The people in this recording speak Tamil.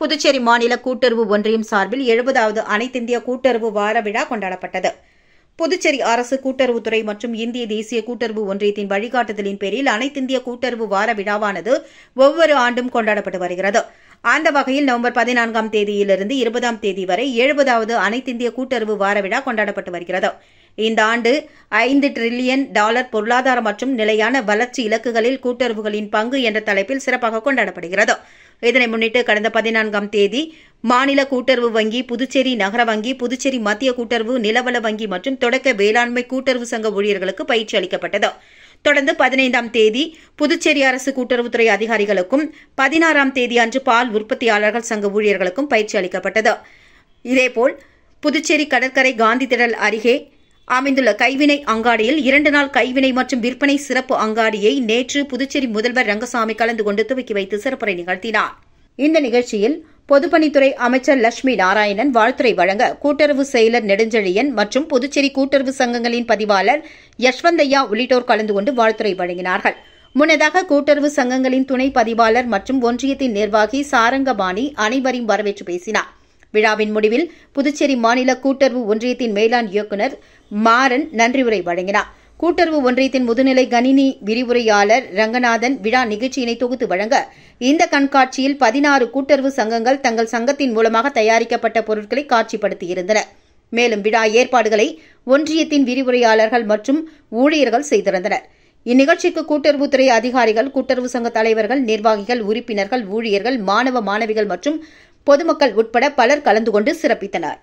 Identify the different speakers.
Speaker 1: புதுச்சேரி மாநில கூட்டுறவு ஒன்றியம் சார்பில் எழுபதாவது அனைத்திந்திய கூட்டுறவு வார விழா கொண்டாடப்பட்டது புதுச்சேரி அரசு கூட்டுறவுத்துறை மற்றும் இந்திய தேசிய கூட்டுறவு ஒன்றியத்தின் வழிகாட்டுதலின் பேரில் அனைத்திந்திய கூட்டுறவு வார விழாவானது ஒவ்வொரு ஆண்டும் கொண்டாடப்பட்டு வருகிறது அந்த வகையில் நவம்பர் பதினான்காம் தேதியிலிருந்து இருபதாம் தேதி வரை எழுபதாவது அனைத்திந்திய கூட்டுறவு வார விழா கொண்டாடப்பட்டு வருகிறது இந்த ஆண்டு ஐந்து டிரில்லியன் டாலர் பொருளாதார மற்றும் நிலையான வளர்ச்சி இலக்குகளில் கூட்டுறவுகளின் பங்கு என்ற தலைப்பில் சிறப்பாக கொண்டாடப்படுகிறது இதனை முன்னிட்டு கடந்த பதினான்காம் தேதி மாநில கூட்டுறவு வங்கி புதுச்சேரி நகர வங்கி புதுச்சேரி மத்திய கூட்டுறவு நிலவள வங்கி மற்றும் தொடக்க வேளாண்மை கூட்டுறவு சங்க ஊழியர்களுக்கு பயிற்சி அளிக்கப்பட்டது தொடர்ந்து பதினைந்தாம் தேதி புதுச்சேரி அரசு கூட்டுறவுத்துறை அதிகாரிகளுக்கும் பதினாறாம் தேதி அன்று பால் உற்பத்தியாளர்கள் சங்க ஊழியர்களுக்கும் பயிற்சி அளிக்கப்பட்டது இதேபோல் புதுச்சேரி கடற்கரை காந்தி திடல் அருகே அமைந்துள்ள கைவினை அங்காடியில் இரண்டு நாள் கைவினை மற்றும் விற்பனை சிறப்பு அங்காடியை நேற்று புதுச்சேரி முதல்வர் ரங்கசாமி கலந்து கொண்டு துவக்கி வைத்து சிறப்புரை நிகழ்த்தினார் இந்த நிகழ்ச்சியில் பொதுப்பணித்துறை அமைச்சர் லட்சுமி நாராயணன் வாழ்த்துறை வழங்க கூட்டுறவு செயலர் நெடுஞ்செழியன் மற்றும் புதுச்சேரி கூட்டுறவு சங்கங்களின் பதிவாளர் யஷ்வந்தையா உள்ளிட்டோர் கலந்து கொண்டு வாழ்த்துறை வழங்கினார்கள் முன்னதாக கூட்டுறவு சங்கங்களின் துணை பதிவாளர் மற்றும் ஒன்றியத்தின் நிர்வாகி சாரங்கபாணி அனைவரையும் வரவேற்று பேசினார் விழாவின் முடிவில் புதுச்சேரி மாநில கூட்டுறவு ஒன்றியத்தின் மேலாண் இயக்குநர் மாறன் நன்றியுரை வழங்கினார் கூட்டுறவு ஒன்றியத்தின் முதுநிலை கணினி விரிவுரையாளர் ரங்கநாதன் விழா நிகழ்ச்சியினை தொகுத்து வழங்க இந்த கண்காட்சியில் பதினாறு கூட்டுறவு சங்கங்கள் தங்கள் சங்கத்தின் மூலமாக தயாரிக்கப்பட்ட பொருட்களை காட்சிப்படுத்தியிருந்தன மேலும் விழா ஏற்பாடுகளை ஒன்றியத்தின் விரிவுரையாளர்கள் மற்றும் ஊழியர்கள் செய்திருந்தனர் இந்நிகழ்ச்சிக்கு கூட்டுறவுத்துறை அதிகாரிகள் கூட்டுறவு சங்க தலைவர்கள் நிர்வாகிகள் உறுப்பினர்கள் ஊழியர்கள் மாணவ மாணவிகள் மற்றும் பொதுமக்கள் உட்பட பலர் கலந்து கொண்டு சிறப்பித்தனர்